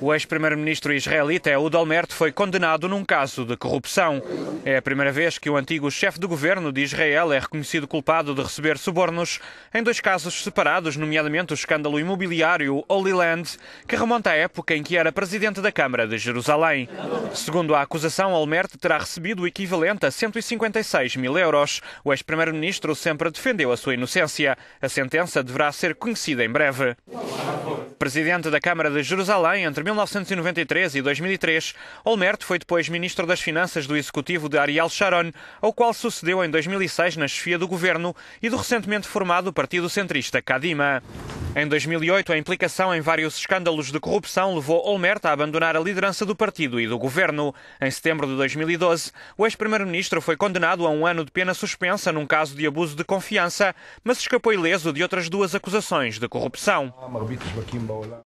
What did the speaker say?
O ex-primeiro-ministro israelita Ehud Olmert foi condenado num caso de corrupção. É a primeira vez que o antigo chefe de governo de Israel é reconhecido culpado de receber subornos em dois casos separados, nomeadamente o escândalo imobiliário Holy Land, que remonta à época em que era presidente da Câmara de Jerusalém. Segundo a acusação, Olmert terá recebido o equivalente a 156 mil euros. O ex-primeiro-ministro sempre defendeu a sua inocência. A sentença deverá ser conhecida em breve. Presidente da Câmara de Jerusalém entre 1993 e 2003, Olmert foi depois Ministro das Finanças do Executivo de Ariel Sharon, ao qual sucedeu em 2006 na chefia do governo e do recentemente formado Partido Centrista Kadima. Em 2008, a implicação em vários escândalos de corrupção levou Olmert a abandonar a liderança do partido e do governo. Em setembro de 2012, o ex-primeiro-ministro foi condenado a um ano de pena suspensa num caso de abuso de confiança, mas escapou ileso de outras duas acusações de corrupção.